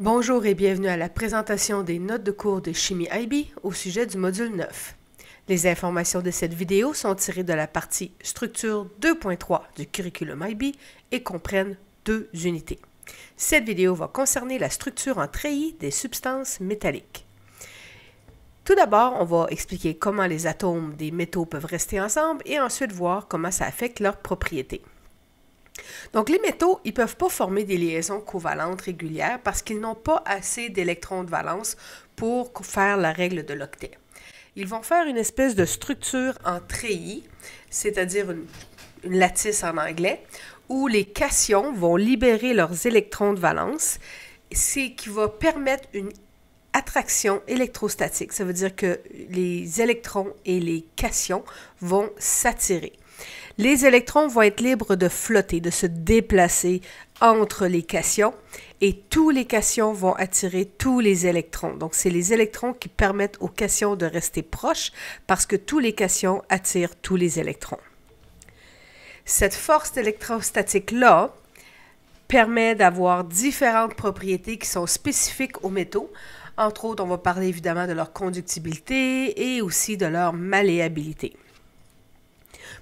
Bonjour et bienvenue à la présentation des notes de cours de chimie IB au sujet du module 9. Les informations de cette vidéo sont tirées de la partie Structure 2.3 du curriculum IB et comprennent deux unités. Cette vidéo va concerner la structure en treillis des substances métalliques. Tout d'abord, on va expliquer comment les atomes des métaux peuvent rester ensemble et ensuite voir comment ça affecte leurs propriétés. Donc, les métaux, ils ne peuvent pas former des liaisons covalentes régulières parce qu'ils n'ont pas assez d'électrons de valence pour faire la règle de l'octet. Ils vont faire une espèce de structure en treillis, c'est-à-dire une, lattice en anglais, où les cations vont libérer leurs électrons de valence, ce qui va permettre une attraction électrostatique. Ça veut dire que les électrons et les cations vont s'attirer. Les électrons vont être libres de flotter, de se déplacer entre les cations et tous les cations vont attirer tous les électrons. Donc, c'est les électrons qui permettent aux cations de rester proches parce que tous les cations attirent tous les électrons. Cette force électrostatique-là permet d'avoir différentes propriétés qui sont spécifiques aux métaux. Entre autres, on va parler évidemment de leur conductibilité et aussi de leur malléabilité.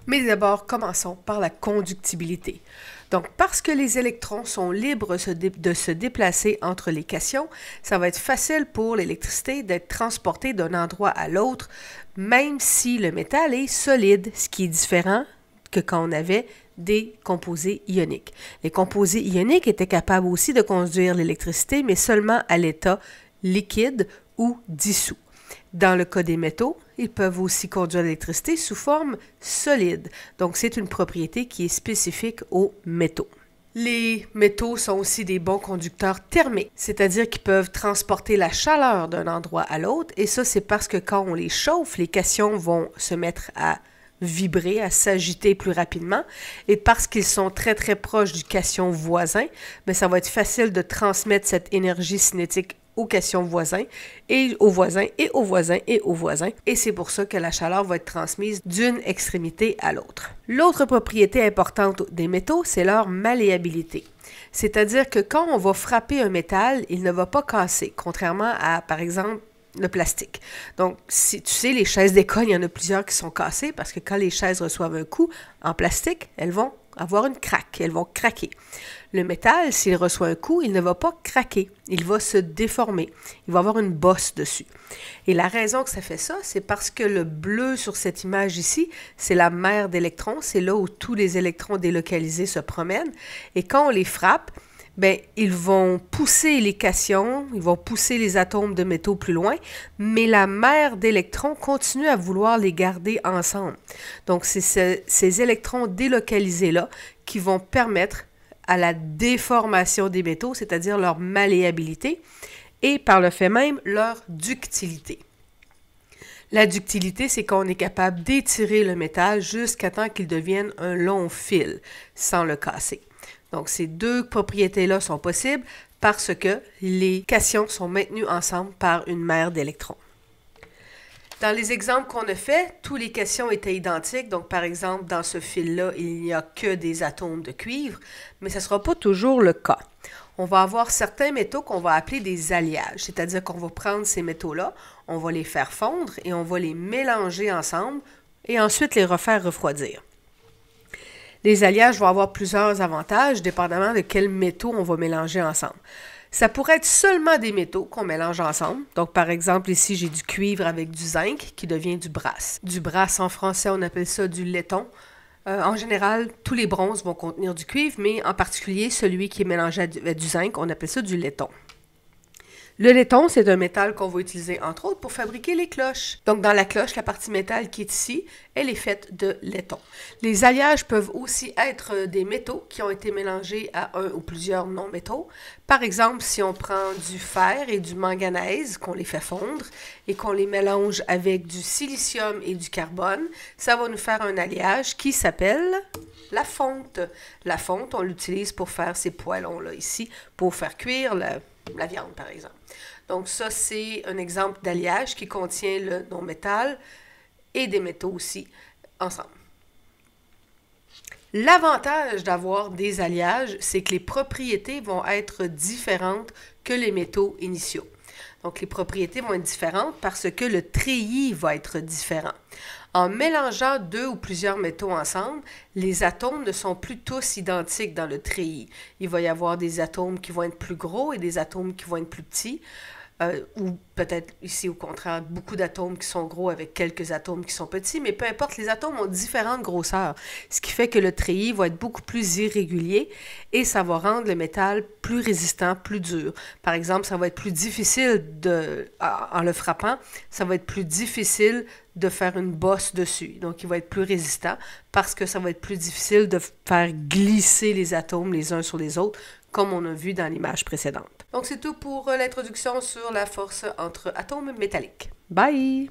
Mais d'abord, commençons par la conductibilité. Donc, parce que les électrons sont libres de se déplacer entre les cations, ça va être facile pour l'électricité d'être transportée d'un endroit à l'autre, même si le métal est solide, ce qui est différent que quand on avait des composés ioniques. Les composés ioniques étaient capables aussi de conduire l'électricité, mais seulement à l'état liquide ou dissous. Dans le cas des métaux, ils peuvent aussi conduire l'électricité sous forme solide. Donc, c'est une propriété qui est spécifique aux métaux. Les métaux sont aussi des bons conducteurs thermiques, c'est-à-dire qu'ils peuvent transporter la chaleur d'un endroit à l'autre, et ça c'est parce que quand on les chauffe, les cations vont se mettre à vibrer, à s'agiter plus rapidement, et parce qu'ils sont très très proches du cation voisin, mais ben, ça va être facile de transmettre cette énergie cinétique aux questions voisins et aux voisins et aux voisins et aux voisins. Et c'est pour ça que la chaleur va être transmise d'une extrémité à l'autre. L'autre propriété importante des métaux, c'est leur malléabilité. C'est-à-dire que quand on va frapper un métal, il ne va pas casser, contrairement à, par exemple, le plastique. Donc, si tu sais, les chaises d'école, il y en a plusieurs qui sont cassées parce que quand les chaises reçoivent un coup en plastique, elles vont avoir une craque, elles vont craquer. Le métal, s'il reçoit un coup, il ne va pas craquer, il va se déformer, il va avoir une bosse dessus. Et la raison que ça fait ça, c'est parce que le bleu sur cette image ici, c'est la mer d'électrons, c'est là où tous les électrons délocalisés se promènent, et quand on les frappe, ben, ils vont pousser les cations, ils vont pousser les atomes de métaux plus loin, mais la mer d'électrons continue à vouloir les garder ensemble. Donc, c'est ces électrons délocalisés-là qui vont permettre à la déformation des métaux, c'est-à-dire leur malléabilité, et par le fait même, leur ductilité. La ductilité, c'est qu'on est capable d'étirer le métal jusqu'à temps qu'il devienne un long fil sans le casser. Donc, ces deux propriétés-là sont possibles parce que les cations sont maintenues ensemble par une mère d'électrons. Dans les exemples qu'on a faits, tous les cations étaient identiques. Donc, par exemple, dans ce fil-là, il n'y a que des atomes de cuivre, mais ce ne sera pas toujours le cas. On va avoir certains métaux qu'on va appeler des alliages, c'est-à-dire qu'on va prendre ces métaux-là, on va les faire fondre et on va les mélanger ensemble et ensuite les refaire refroidir. Les alliages vont avoir plusieurs avantages, dépendamment de quels métaux on va mélanger ensemble. Ça pourrait être seulement des métaux qu'on mélange ensemble. Donc, par exemple, ici, j'ai du cuivre avec du zinc qui devient du brass. Du brass, en français, on appelle ça du laiton. Euh, en général, tous les bronzes vont contenir du cuivre, mais en particulier celui qui est mélangé à du zinc, on appelle ça du laiton. Le laiton, c'est un métal qu'on va utiliser entre autres pour fabriquer les cloches. Donc dans la cloche, la partie métal qui est ici, elle est faite de laiton. Les alliages peuvent aussi être euh, des métaux qui ont été mélangés à un ou plusieurs non-métaux. Par exemple, si on prend du fer et du manganèse, qu'on les fait fondre et qu'on les mélange avec du silicium et du carbone, ça va nous faire un alliage qui s'appelle la fonte. La fonte, on l'utilise pour faire ces poêlons-là ici, pour faire cuire la la viande, par exemple. Donc ça, c'est un exemple d'alliage qui contient le non-métal et des métaux aussi ensemble. L'avantage d'avoir des alliages, c'est que les propriétés vont être différentes que les métaux initiaux. Donc les propriétés vont être différentes parce que le treillis va être différent. En mélangeant deux ou plusieurs métaux ensemble, les atomes ne sont plus tous identiques dans le treillis. Il va y avoir des atomes qui vont être plus gros et des atomes qui vont être plus petits. Euh, ou peut-être ici au contraire, beaucoup d'atomes qui sont gros avec quelques atomes qui sont petits, mais peu importe, les atomes ont différentes grosseurs, ce qui fait que le treillis va être beaucoup plus irrégulier et ça va rendre le métal plus résistant, plus dur. Par exemple, ça va être plus difficile de, en le frappant, ça va être plus difficile de faire une bosse dessus. Donc, il va être plus résistant parce que ça va être plus difficile de faire glisser les atomes les uns sur les autres comme on a vu dans l'image précédente. Donc c'est tout pour euh, l'introduction sur la force entre atomes métalliques. Bye